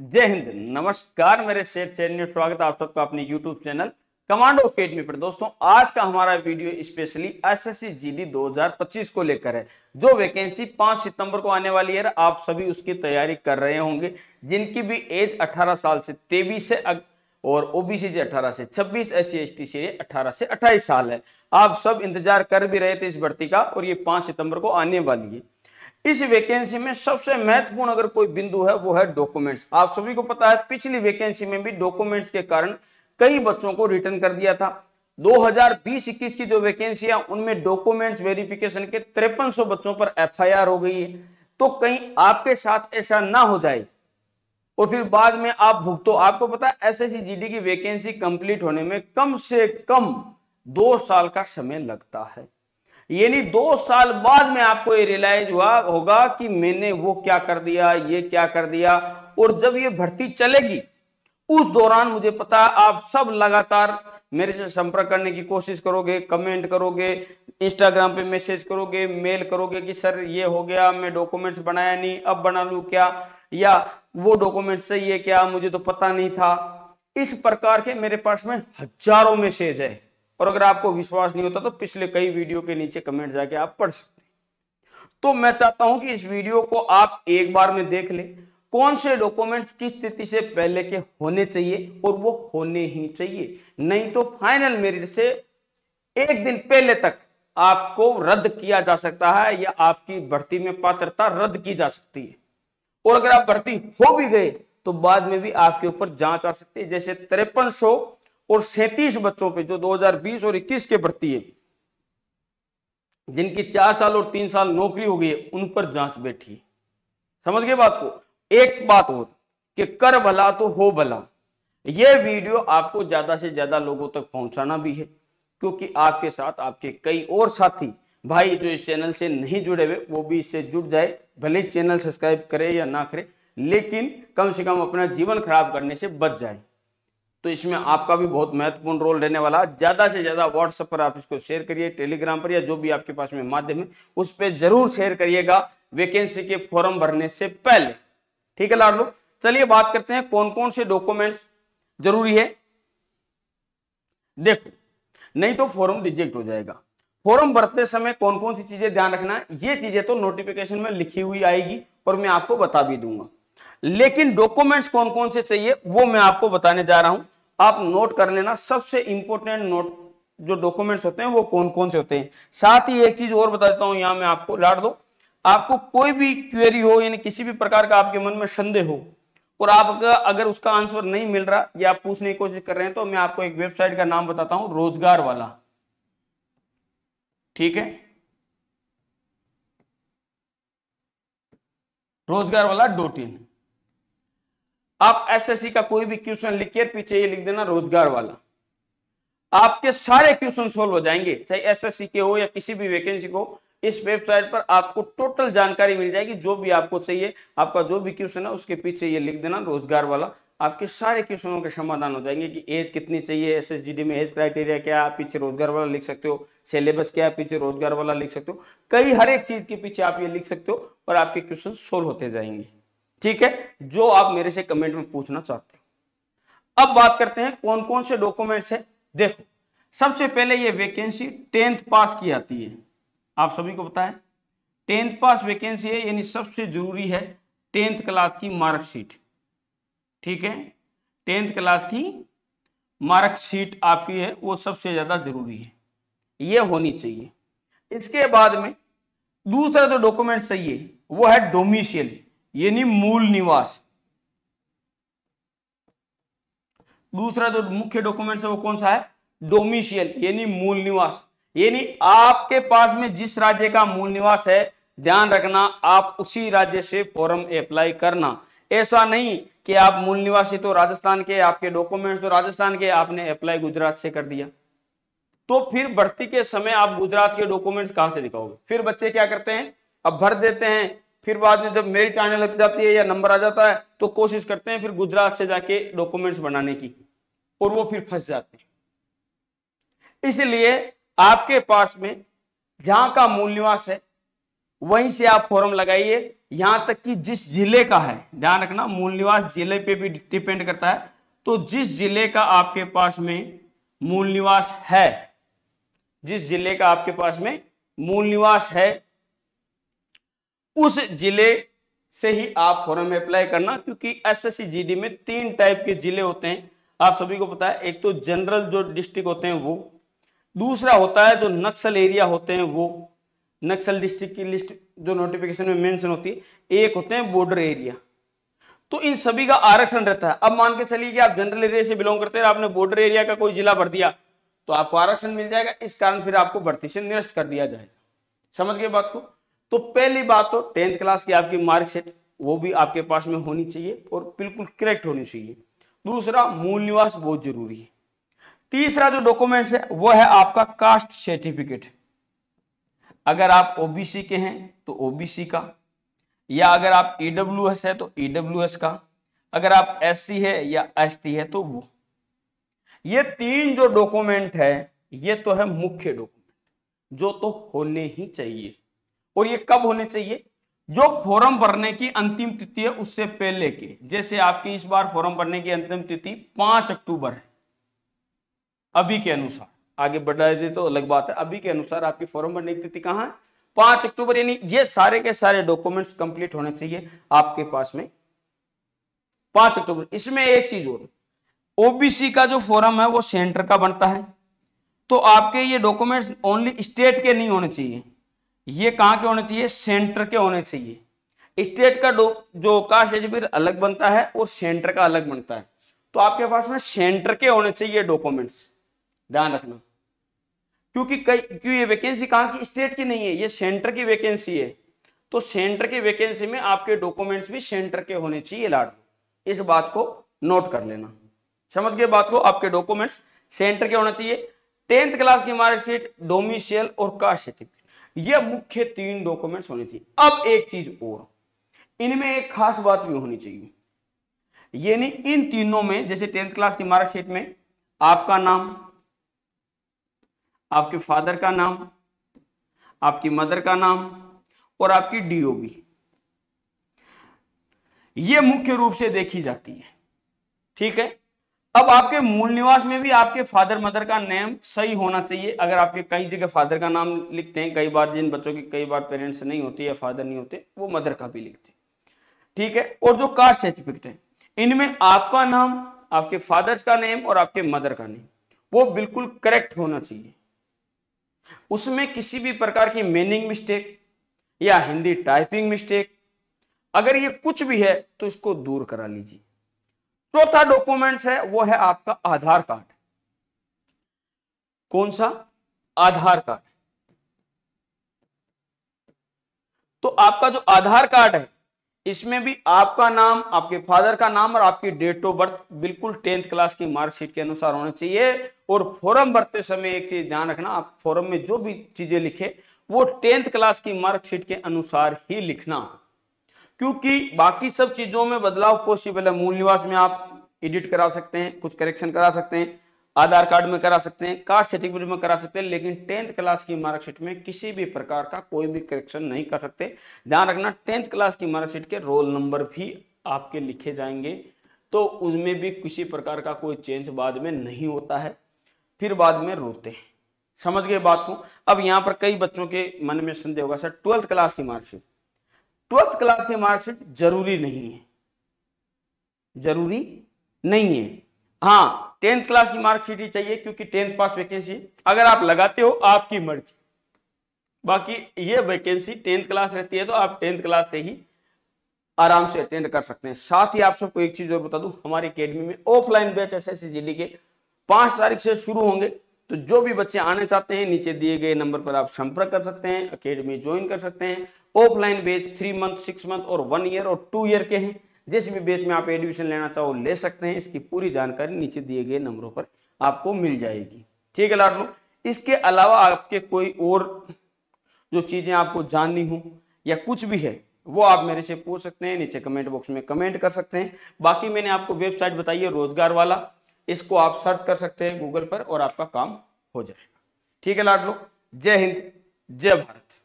जय हिंद नमस्कार मेरे शेर शेर में स्वागत आप सबका अपने यूट्यूब चैनल कमांडो अकेडमी पर दोस्तों आज का हमारा वीडियो स्पेशली एस जीडी को लेकर है जो वैकेंसी 5 सितंबर को आने वाली है आप सभी उसकी तैयारी कर रहे होंगे जिनकी भी एज 18 साल से तेवीस है और ओबीसी से 18 से 26 एस सी से 18 से 28 साल है आप सब इंतजार कर भी रहे थे इस भर्ती का और ये पांच सितंबर को आने वाली है इस वैकेंसी में सबसे महत्वपूर्ण अगर कोई बिंदु है वो है डॉक्यूमेंट्स आप सभी को पता है पिछली वैकेंसी में भी डॉक्यूमेंट्स के कारण कई बच्चों को रिटर्न कर दिया था 2020-21 की जो वैकेंसी है उनमें डॉक्यूमेंट्स वेरिफिकेशन के तिरपन बच्चों पर एफआईआर हो गई है तो कहीं आपके साथ ऐसा ना हो जाए और फिर बाद में आप भुगतो तो आपको पता है एस जीडी की वैकेंसी कंप्लीट होने में कम से कम दो साल का समय लगता है यानी दो साल बाद में आपको ये रियलाइज हुआ होगा कि मैंने वो क्या कर दिया ये क्या कर दिया और जब ये भर्ती चलेगी उस दौरान मुझे पता आप सब लगातार मेरे से संपर्क करने की कोशिश करोगे कमेंट करोगे इंस्टाग्राम पे मैसेज करोगे मेल करोगे कि सर ये हो गया मैं डॉक्यूमेंट्स बनाया नहीं अब बना लू क्या या वो डॉक्यूमेंट सही है क्या मुझे तो पता नहीं था इस प्रकार के मेरे पास में हजारों मैसेज है और अगर आपको विश्वास नहीं होता तो पिछले कई वीडियो के नीचे कमेंट जाके आप पढ़ सकते हैं तो मैं चाहता हूं कि इस वीडियो को आप एक बार में देख ले कौन से डॉक्यूमेंट्स किस स्थिति से पहले के होने चाहिए और वो होने ही चाहिए नहीं तो फाइनल मेरिट से एक दिन पहले तक आपको रद्द किया जा सकता है या आपकी भर्ती में पात्रता रद्द की जा सकती है और अगर आप भर्ती हो भी गए तो बाद में भी आपके ऊपर जांच आ सकती है जैसे तिरपन सौ और सैतीस बच्चों पे जो 2020 और 21 के भर्ती है जिनकी चार साल और तीन साल नौकरी हो गई है उन पर जांच बैठी समझ गए बात को एक बात हो कि कर भला तो हो भला यह वीडियो आपको ज्यादा से ज्यादा लोगों तक पहुंचाना भी है क्योंकि आपके साथ आपके कई और साथी भाई जो इस चैनल से नहीं जुड़े हुए वो भी इससे जुड़ जाए भले चैनल सब्सक्राइब करे या ना करे लेकिन कम से कम अपना जीवन खराब करने से बच जाए तो इसमें आपका भी बहुत महत्वपूर्ण रोल रहने वाला ज़्यादा से ज़्यादा व्हाट्सएप पर आप इसको शेयर करिए टेलीग्राम पर या जो भी आपके पास में माध्यम है उस पर जरूर शेयर करिएगा वैकेंसी के फॉर्म भरने से पहले ठीक है लाडलो चलिए बात करते हैं कौन कौन से डॉक्यूमेंट्स जरूरी है देखो नहीं तो फॉर्म रिजेक्ट हो जाएगा फॉर्म भरते समय कौन कौन सी चीजें ध्यान रखना है ये चीजें तो नोटिफिकेशन में लिखी हुई आएगी और मैं आपको बता भी दूंगा लेकिन डॉक्यूमेंट्स कौन कौन से चाहिए वो मैं आपको बताने जा रहा हूं आप नोट कर लेना सबसे इंपोर्टेंट नोट जो डॉक्यूमेंट्स होते हैं वो कौन कौन से होते हैं साथ ही एक चीज और बता देता हूं यहां मैं आपको लाट दो आपको कोई भी क्वेरी हो यानी किसी भी प्रकार का आपके मन में संदेह हो और आपका अगर उसका आंसर नहीं मिल रहा या आप पूछने की कोशिश कर रहे हैं तो मैं आपको एक वेबसाइट का नाम बताता हूं रोजगार वाला ठीक है रोजगार वाला डॉट इन आप एसएससी का कोई भी क्वेश्चन लिखिए पीछे ये लिख देना रोजगार वाला आपके सारे क्वेश्चन सोल्व हो जाएंगे चाहे एसएससी के हो या किसी भी वैकेंसी को इस वेबसाइट पर आपको टोटल जानकारी मिल जाएगी जो भी आपको चाहिए आपका जो भी क्वेश्चन है उसके पीछे ये लिख देना रोजगार वाला आपके सारे क्वेश्चनों के समाधान हो जाएंगे कि एज कितनी चाहिए एस में एज क्राइटेरिया क्या आप पीछे रोजगार वाला लिख सकते हो सिलेबस क्या है पीछे रोजगार वाला लिख सकते हो कई हर एक चीज के पीछे आप ये लिख सकते हो और आपके क्वेश्चन सोल्व होते जाएंगे ठीक है जो आप मेरे से कमेंट में पूछना चाहते हैं अब बात करते हैं कौन कौन से डॉक्यूमेंट्स है देखो सबसे पहले ये वैकेंसी टेंथ पास की आती है आप सभी को बताए टेंथ पास वैकेंसी है यानी सबसे जरूरी है टेंथ क्लास की मार्कशीट ठीक है टेंथ क्लास की मार्कशीट आपकी है वो सबसे ज़्यादा जरूरी है ये होनी चाहिए इसके बाद में दूसरा जो तो डॉक्यूमेंट चाहिए वो है डोमिशियल यानी मूल निवास दूसरा जो मुख्य डॉक्यूमेंट है वो कौन सा है डोमिशियल यानी मूल निवास यानी आपके पास में जिस राज्य का मूल निवास है ध्यान रखना आप उसी राज्य से फॉर्म अप्लाई करना ऐसा नहीं कि आप मूल निवासी तो राजस्थान के आपके डॉक्यूमेंट्स तो राजस्थान के आपने अप्लाई गुजरात से कर दिया तो फिर भर्ती के समय आप गुजरात के डॉक्यूमेंट्स कहां से दिखाओगे फिर बच्चे क्या करते हैं अब भर देते हैं फिर बाद में जब मेरिट आने लग जाती है या नंबर आ जाता है तो कोशिश करते हैं फिर गुजरात से जाके डॉक्यूमेंट्स बनाने की और वो फिर फंस जाते हैं इसलिए आपके पास में जहां का मूल निवास है वहीं से आप फॉर्म लगाइए यहां तक कि जिस जिले का है ध्यान रखना मूल निवास जिले पे भी डिपेंड करता है तो जिस जिले का आपके पास में मूल निवास है जिस जिले का आपके पास में मूल निवास है उस जिले से ही आप फॉरम में अप्लाई करना क्योंकि एसएससी जीडी में तीन टाइप के जिले होते हैं आप सभी को पता है एक तो जनरल जो डिस्ट्रिक्ट होते हैं वो दूसरा होता है जो नक्सल एरिया होते हैं वो नक्सल डिस्ट्रिक्ट की लिस्ट जो नोटिफिकेशन में मेंशन होती है एक होते हैं बॉर्डर एरिया तो इन सभी का आरक्षण रहता है अब मान के चलिए कि आप जनरल एरिया से बिलोंग करते हैं आपने बॉर्डर एरिया का कोई जिला भर दिया तो आपको आरक्षण मिल जाएगा इस कारण फिर आपको भर्ती से निरस्त कर दिया जाएगा समझ गए बात को तो पहली बात तो टेंथ क्लास की आपकी मार्कशीट वो भी आपके पास में होनी चाहिए और बिल्कुल करेक्ट होनी चाहिए दूसरा मूल निवास बहुत जरूरी है तीसरा जो डॉक्यूमेंट है वो है आपका कास्ट सर्टिफिकेट अगर आप ओबीसी के हैं तो ओबीसी का या अगर आप ईडब्ल्यू है तो ईडब्ल्यू का अगर आप एस है या एस है तो वो ये तीन जो डॉक्यूमेंट है ये तो है मुख्य डॉक्यूमेंट जो तो होने ही चाहिए और ये कब होने चाहिए जो फॉर्म भरने की अंतिम तिथि है उससे पहले के जैसे आपकी इस बार फॉर्म भरने की अंतिम तिथि पांच अक्टूबर है अभी के अनुसार आगे बढ़ा दे तो अलग बात है अभी के अनुसार आपकी फॉर्म भरने की तिथि कहां है पांच अक्टूबर यानी ये सारे के सारे डॉक्यूमेंट्स कंप्लीट होने चाहिए आपके पास में पांच अक्टूबर इसमें एक चीज और ओबीसी का जो फॉर्म है वो सेंटर का बनता है तो आपके ये डॉक्यूमेंट्स ओनली स्टेट के नहीं होने चाहिए ये कहाँ के होने चाहिए सेंटर के होने चाहिए स्टेट का जो अवकाश है फिर अलग बनता है और सेंटर का अलग बनता है तो आपके पास में सेंटर के होने चाहिए डॉक्यूमेंट्स ध्यान रखना क्योंकि कई क्यों ये वैकेंसी कहाँ की स्टेट की नहीं है ये सेंटर की वैकेंसी है तो सेंटर की वैकेंसी में आपके डॉक्यूमेंट्स भी सेंटर के होने चाहिए लाड इस बात को नोट कर लेना समझ गए बात को आपके डॉक्यूमेंट्स सेंटर के होना चाहिए टेंथ क्लास की मार्कशीट डोमिशियल और कास्ट सर्टिफिकेट ये मुख्य तीन डॉक्यूमेंट्स होने चाहिए अब एक चीज और इनमें एक खास बात भी होनी चाहिए यानी इन तीनों में जैसे टेंथ क्लास की मार्कशीट में आपका नाम आपके फादर का नाम आपकी मदर का नाम और आपकी डीओबी ये मुख्य रूप से देखी जाती है ठीक है अब आपके मूल निवास में भी आपके फादर मदर का नेम सही होना चाहिए अगर आपके कई जगह फादर का नाम लिखते हैं कई बार जिन बच्चों के कई बार पेरेंट्स नहीं होते या फादर नहीं होते वो मदर का भी लिखते ठीक है और जो कास्ट सर्टिफिकेट है इनमें आपका नाम आपके फादर का नेम और आपके मदर का नेम वो बिल्कुल करेक्ट होना चाहिए उसमें किसी भी प्रकार की मीनिंग मिस्टेक या हिंदी टाइपिंग मिस्टेक अगर ये कुछ भी है तो इसको दूर करा लीजिए चौथा डॉक्यूमेंट्स है वो है आपका आधार कार्ड कौन सा आधार कार्ड तो आपका जो आधार कार्ड है इसमें भी आपका नाम आपके फादर का नाम और आपकी डेट ऑफ बर्थ बिल्कुल टेंथ क्लास की मार्कशीट के अनुसार होना चाहिए और फॉर्म भरते समय एक चीज ध्यान रखना आप फॉर्म में जो भी चीजें लिखे वो टेंथ क्लास की मार्कशीट के अनुसार ही लिखना क्योंकि बाकी सब चीजों में बदलाव पॉसिबल है मूल निवास में आप एडिट करा सकते हैं कुछ करेक्शन करा सकते हैं आधार कार्ड में करा सकते हैं कास्ट सर्टिफिकेट में करा सकते हैं लेकिन टेंथ क्लास की मार्कशीट में किसी भी प्रकार का कोई भी करेक्शन नहीं कर सकते ध्यान रखना टेंथ क्लास की मार्कशीट के रोल नंबर भी आपके लिखे जाएंगे तो उसमें भी किसी प्रकार का कोई चेंज बाद में नहीं होता है फिर बाद में रोते हैं समझ गए बात को अब यहाँ पर कई बच्चों के मन में संदेह होगा सर ट्वेल्थ क्लास की मार्कशीट ट्वेल्थ क्लास की मार्कशीट जरूरी नहीं है जरूरी नहीं है हाँ टेंथ क्लास की मार्कशीट ही चाहिए क्योंकि टेंथ पास वैकेंसी अगर आप लगाते हो आपकी मर्जी बाकी ये वैकेंसी टेंथ क्लास रहती है तो आप टेंथ क्लास से ही आराम से अटेंड कर सकते हैं साथ ही आप सबको एक चीज और बता दू हमारी अकेडमी में ऑफलाइन बैच एस एस के पांच तारीख से शुरू होंगे तो जो भी बच्चे आने चाहते हैं नीचे दिए गए नंबर पर आप संपर्क कर सकते हैं अकेडमी ज्वाइन कर सकते हैं offline batch three month six month और वन ईयर और टू ईयर के हैं जिस भी बेच में आप एडमिशन लेना चाहो ले सकते हैं इसकी पूरी जानकारी नीचे दिए गए नंबरों पर आपको मिल जाएगी ठीक है लाडलो इसके अलावा आपके कोई और जो चीज़ें आपको जाननी हो या कुछ भी है वो आप मेरे से पूछ सकते हैं नीचे कमेंट बॉक्स में कमेंट कर सकते हैं बाकी मैंने आपको वेबसाइट बताई है रोजगार वाला इसको आप सर्च कर सकते हैं गूगल पर और आपका काम हो जाएगा ठीक है लाडलो जय हिंद जय भारत